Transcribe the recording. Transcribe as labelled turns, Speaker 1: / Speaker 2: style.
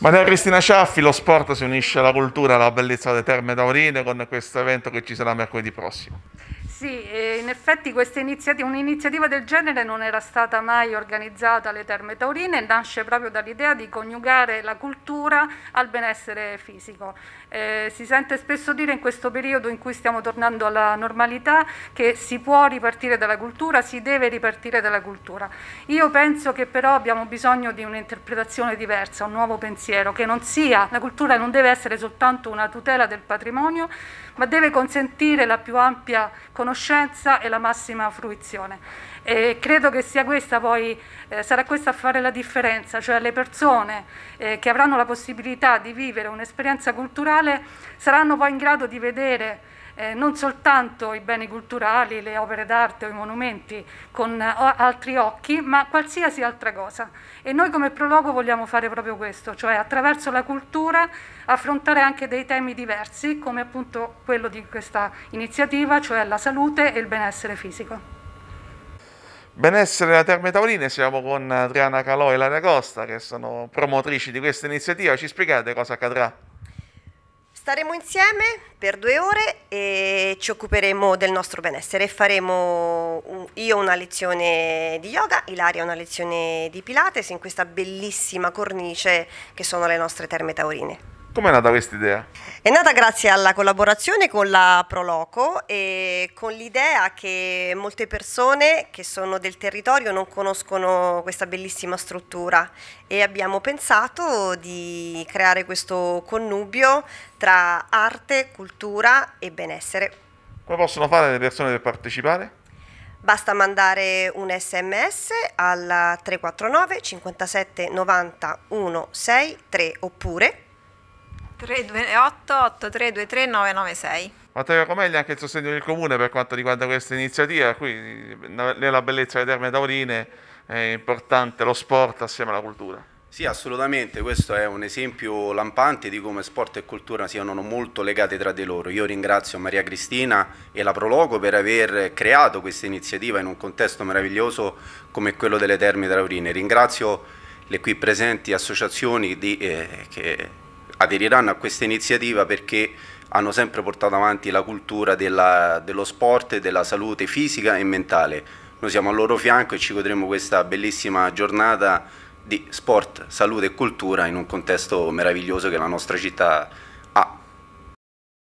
Speaker 1: Maria Cristina Ciaffi, lo sport si unisce alla cultura, alla bellezza delle terme taurine con questo evento che ci sarà mercoledì prossimo.
Speaker 2: Sì, in effetti un'iniziativa del genere non era stata mai organizzata alle Terme Taurine, e nasce proprio dall'idea di coniugare la cultura al benessere fisico. Eh, si sente spesso dire in questo periodo in cui stiamo tornando alla normalità che si può ripartire dalla cultura, si deve ripartire dalla cultura. Io penso che però abbiamo bisogno di un'interpretazione diversa, un nuovo pensiero, che non sia, la cultura non deve essere soltanto una tutela del patrimonio, ma deve consentire la più ampia conoscenza conoscenza e la massima fruizione. E credo che sia questa poi, eh, sarà questa a fare la differenza, cioè le persone eh, che avranno la possibilità di vivere un'esperienza culturale saranno poi in grado di vedere eh, non soltanto i beni culturali, le opere d'arte o i monumenti con eh, altri occhi, ma qualsiasi altra cosa. E noi come prologo vogliamo fare proprio questo, cioè attraverso la cultura affrontare anche dei temi diversi, come appunto quello di questa iniziativa, cioè la salute e il benessere fisico.
Speaker 1: Benessere della Terme Taurine, siamo con Adriana Calò e Lara Costa che sono promotrici di questa iniziativa, ci spiegate cosa accadrà?
Speaker 3: Staremo insieme per due ore e ci occuperemo del nostro benessere. Faremo io una lezione di yoga, Ilaria una lezione di Pilates in questa bellissima cornice che sono le nostre terme taurine. Com'è nata questa idea? È nata grazie alla collaborazione con la Proloco e con l'idea che molte persone che sono del territorio non conoscono questa bellissima struttura e abbiamo pensato di creare questo connubio tra arte, cultura e benessere. Come
Speaker 1: possono fare le persone per partecipare?
Speaker 3: Basta mandare un sms al 349 57 90 163 oppure 328 8323 996. Matteo
Speaker 1: Comelli ha anche il sostegno del comune per quanto riguarda questa iniziativa, qui nella bellezza delle terme tauline è importante lo sport assieme alla cultura.
Speaker 4: Sì, assolutamente, questo è un esempio lampante di come sport e cultura siano molto legate tra di loro. Io ringrazio Maria Cristina e la Prologo per aver creato questa iniziativa in un contesto meraviglioso come quello delle Terme Taurine. Ringrazio le qui presenti associazioni di, eh, che aderiranno a questa iniziativa perché hanno sempre portato avanti la cultura della, dello sport, e della salute fisica e mentale. Noi siamo al loro fianco e ci godremo questa bellissima giornata di sport, salute e cultura in un contesto meraviglioso che la nostra città ha